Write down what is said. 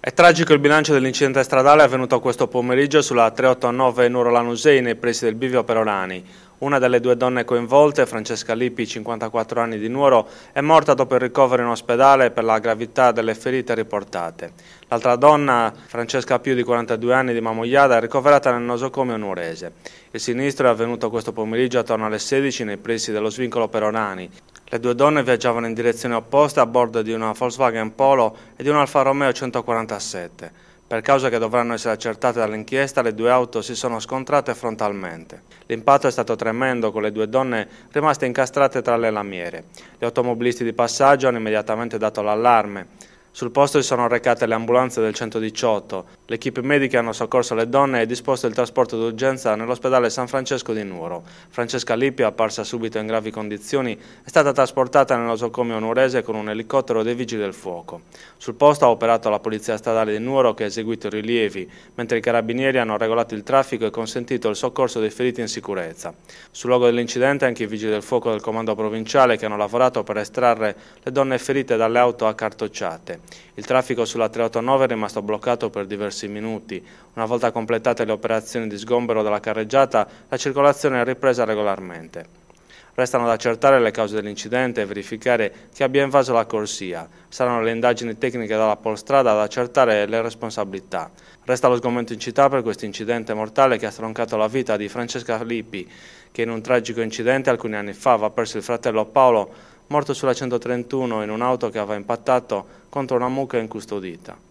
È tragico il bilancio dell'incidente stradale avvenuto questo pomeriggio sulla 389 Lanusei nei pressi del Bivio Perolani. Una delle due donne coinvolte, Francesca Lippi, 54 anni di Nuoro, è morta dopo il ricovero in ospedale per la gravità delle ferite riportate. L'altra donna, Francesca Più, di 42 anni di Mamogliada, è ricoverata nel nosocomio nuorese. Il sinistro è avvenuto questo pomeriggio attorno alle 16 nei pressi dello svincolo Peronani, le due donne viaggiavano in direzione opposta a bordo di una Volkswagen Polo e di un Alfa Romeo 147. Per cause che dovranno essere accertate dall'inchiesta, le due auto si sono scontrate frontalmente. L'impatto è stato tremendo, con le due donne rimaste incastrate tra le lamiere. Gli automobilisti di passaggio hanno immediatamente dato l'allarme. Sul posto si sono recate le ambulanze del 118, l'equipe medica hanno soccorso le donne e disposto il trasporto d'urgenza nell'ospedale San Francesco di Nuoro. Francesca Lippi, apparsa subito in gravi condizioni, è stata trasportata nel nosocomio nuorese con un elicottero dei vigili del fuoco. Sul posto ha operato la polizia stradale di Nuoro che ha eseguito i rilievi, mentre i carabinieri hanno regolato il traffico e consentito il soccorso dei feriti in sicurezza. Sul luogo dell'incidente anche i vigili del fuoco del comando provinciale che hanno lavorato per estrarre le donne ferite dalle auto accartocciate. Il traffico sulla 389 è rimasto bloccato per diversi minuti. Una volta completate le operazioni di sgombero della carreggiata, la circolazione è ripresa regolarmente. Restano ad accertare le cause dell'incidente e verificare chi abbia invaso la corsia. Saranno le indagini tecniche dalla polstrada ad accertare le responsabilità. Resta lo sgomento in città per questo incidente mortale che ha stroncato la vita di Francesca Lippi, che in un tragico incidente alcuni anni fa aveva perso il fratello Paolo morto sulla 131 in un'auto che aveva impattato contro una mucca incustodita.